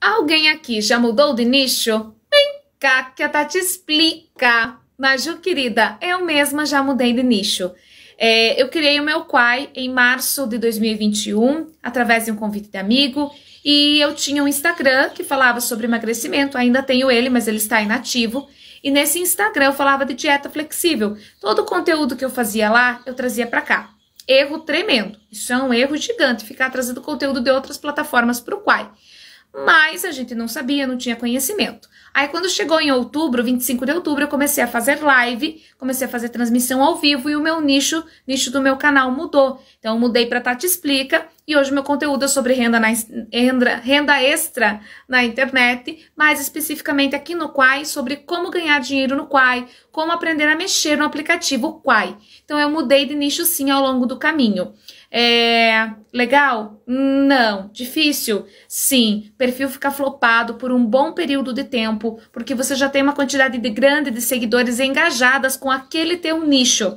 Alguém aqui já mudou de nicho? Vem cá que a Tati tá explica. Maju, querida, eu mesma já mudei de nicho. É, eu criei o meu Quai em março de 2021, através de um convite de amigo, e eu tinha um Instagram que falava sobre emagrecimento, ainda tenho ele, mas ele está inativo. E nesse Instagram eu falava de dieta flexível. Todo o conteúdo que eu fazia lá, eu trazia para cá. Erro tremendo. Isso é um erro gigante, ficar trazendo conteúdo de outras plataformas para o Quai. Hum. mas a gente não sabia, não tinha conhecimento. Aí quando chegou em outubro, 25 de outubro, eu comecei a fazer live, comecei a fazer transmissão ao vivo e o meu nicho, nicho do meu canal mudou. Então eu mudei para Tati Explica e hoje meu conteúdo é sobre renda, na, renda, renda extra na internet, mais especificamente aqui no Quai, sobre como ganhar dinheiro no Quai, como aprender a mexer no aplicativo Quai. Então eu mudei de nicho sim ao longo do caminho. É... Legal? Não. Difícil? Sim. Perfil fica flopado por um bom período de tempo, porque você já tem uma quantidade de grande de seguidores engajadas com aquele teu nicho.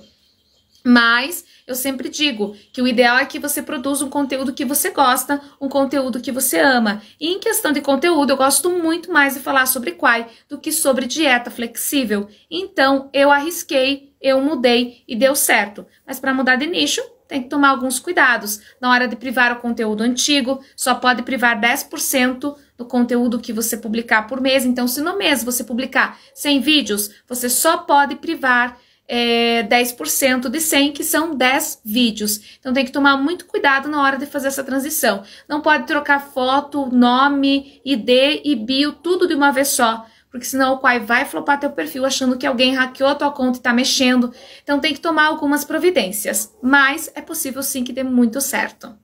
Mas eu sempre digo que o ideal é que você produza um conteúdo que você gosta, um conteúdo que você ama. E em questão de conteúdo, eu gosto muito mais de falar sobre quai do que sobre dieta flexível. Então, eu arrisquei, eu mudei e deu certo. Mas para mudar de nicho, tem que tomar alguns cuidados. Na hora de privar o conteúdo antigo, só pode privar 10% do conteúdo que você publicar por mês. Então, se no mês você publicar 100 vídeos, você só pode privar é, eh, 10% de 100, que são 10 vídeos. Então tem que tomar muito cuidado na hora de fazer essa transição. Não pode trocar foto, nome, ID e bio, tudo de uma vez só porque senão o Quai vai flopar teu perfil achando que alguém hackeou a tua conta e está mexendo. Então tem que tomar algumas providências, mas é possível sim que dê muito certo.